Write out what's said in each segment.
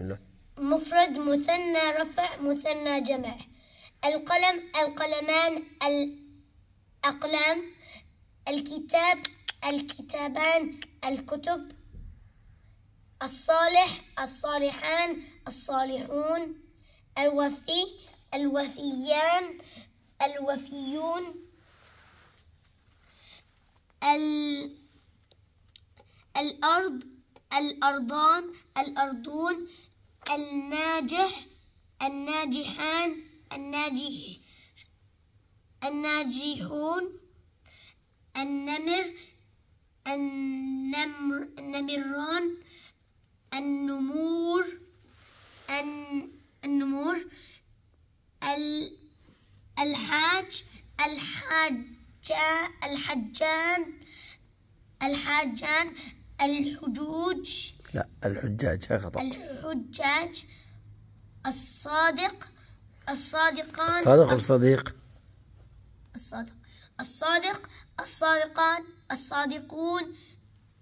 بسم الله مفرد مثنى رفع مثنى جمع القلم القلمان الأقلام الكتاب الكتابان الكتب الصالح الصالحان الصالحون الوفي الوفيان الوفيون ال... الأرض الأرضان الأرضون الناجح الناجحان الناجح الناجحون النمر النمر النمران النمور النمور الحاج الحاج الحجان الحاجان الحجوج لا الحجاج خطأ الحجاج الصادق الصادقان الصادق والصديق الصادق الصادق الصادقان الصادقون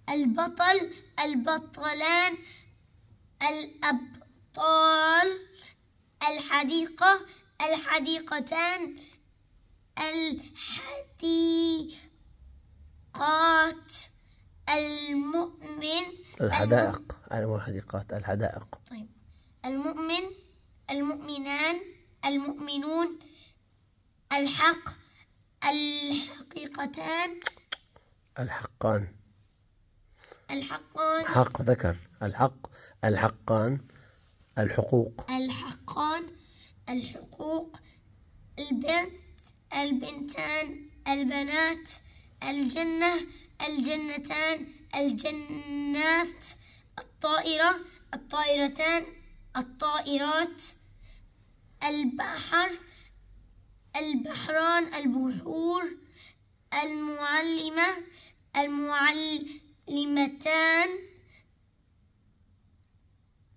البطل البطلان الأبطال الحديقة الحديقتان الحديقات المؤمن الحدائق الحديقات الحدائق طيب المؤمن المؤمنان المؤمنون الحق الحقيقتان الحقان الحقان حق ذكر الحق الحقان الحقوق الحقان الحقوق البنت البنتان البنات الجنة الجنتان الجنات الطائرة الطائرتان الطائرات البحر البحران البحور المعلمة المعلمتان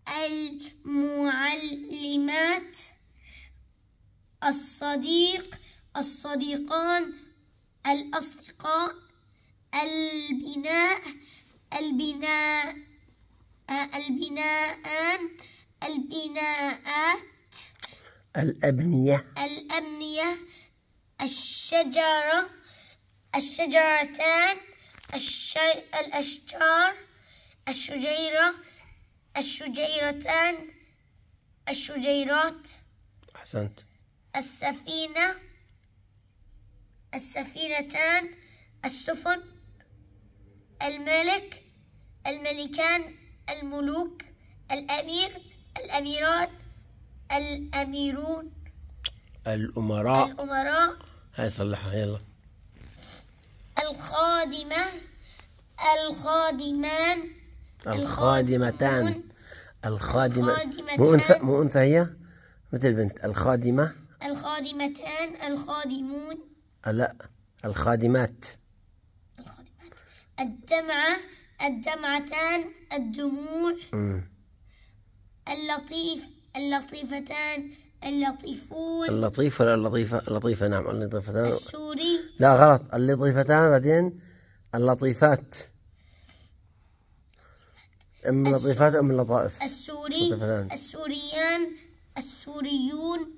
المعلمات الصديق الصديقان الأصدقاء البناء البناء البناء البناءات الأبنية الأبنية الشجرة الشجرتان الشي... الأشجار الشجيرة الشجيرتان الشجيرات أحسنت السفينة السفينتان السفن الملك الملكان الملوك الأمير الأميران الأميرون الأمراء الأمراء هاي صلحها يلا الخادمة الخادمان الخادمتان الخادمة مو أنثى مو أنثى هي مثل بنت الخادمة الخادمتان الخادمون لا الخادمات الدمعة الدمعتان الدموع اللطيف اللطيفتان اللطيفون اللطيف ولا اللطيفة اللطيفة نعم اللطيفتان السوري لا غلط اللطيفتان بعدين اللطيفات أم اللطيفات أم اللطائف السوري اللطيفتان. السوريان السوريون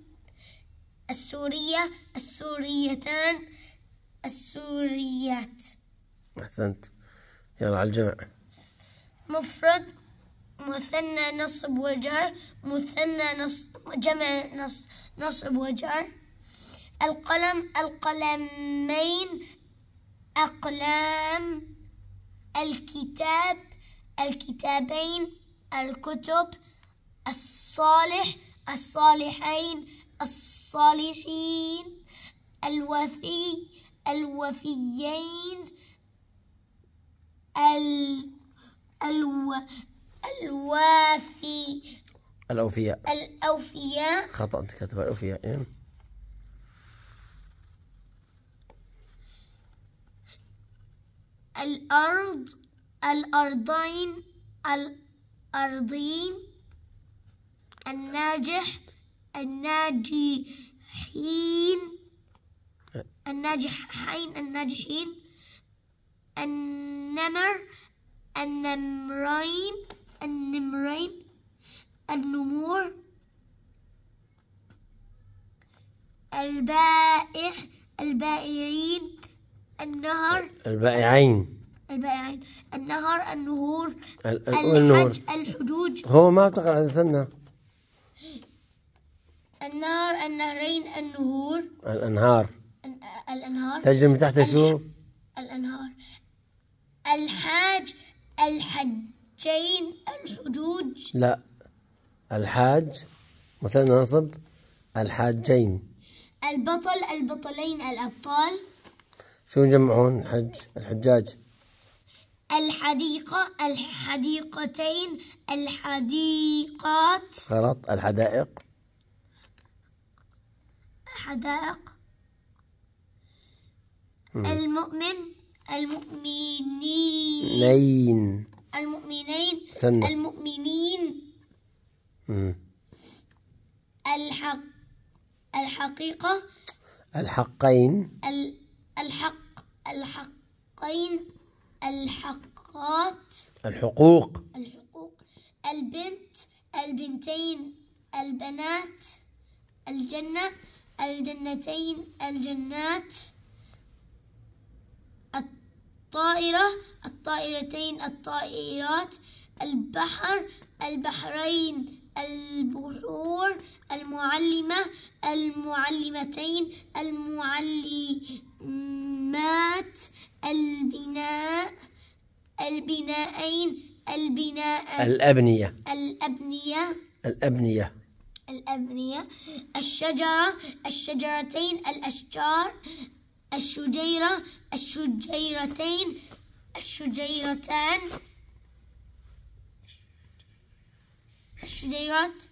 السورية السوريتان السوريات أحسنت يلا على الجمع مفرد مثنى نصب وجر مثنى نص جمع نص نصب وجر القلم القلمين أقلام الكتاب الكتابين الكتب الصالح الصالحين الصالحين الوفي الوفيين الو الوافي الأوفياء الأوفياء خطأ أنت كاتبها الأوفياء إيه؟ الأرض الأرضين الأرضين الناجح الناجحين إيه. الناجحين الناجحين النمر النمرين النمرين النمور البائع البائعين النهر البائعين البائعين النهر النهور النهور الحجوج هو ما تقرا استنى النهر النهرين النهور الانهار الانهار تجري من تحت شو الانهار الحاج الحجين الحجوج لا الحاج مثنى الحاجين البطل البطلين الأبطال شو يجمعون الحج الحجاج الحديقة الحديقتين الحديقات غلط الحدائق حدائق المؤمن المؤمنين نين المؤمنين ثنى المؤمنين الحق الحقيقة الحقين الحق الحقين الحقات الحقوق الحقوق البنت البنتين البنات الجنة الجنتين الجنات الطائرة الطائرتين الطائرات البحر البحرين البحور المعلمة المعلمتين المعلمات البناء البناءين البناء الأبنية الأبنية الأبنية الأبنية الشجرة الشجرتين الأشجار الشجيرة الشجيرتين الشجيرتان الشجيرات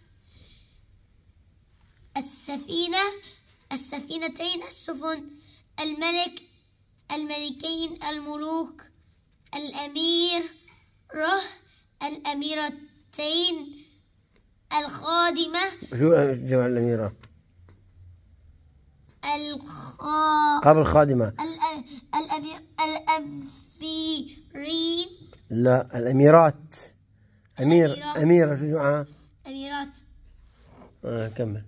السفينة السفينتين السفن الملك الملكين الملوك الأمير ره الأميرتين الخادمة شو جمع الأميرة؟ الخا قبل خادمة الأمير الأميرين لا الأميرات أمير أميرة شو جمعها؟ آه. أميرات آه كمل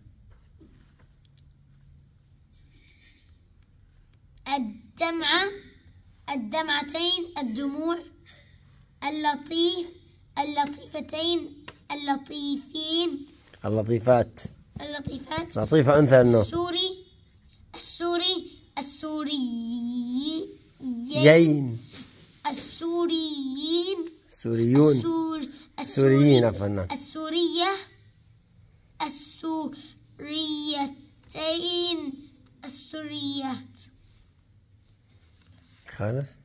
الدمعة الدمعتين الدموع اللطيف اللطيفتين اللطيفين اللطيفات اللطيفات لطيفة أنثى انه سوري السوري السوريين السوريين سوريون السوريين عفوا السورية السوريتين السوريات خالص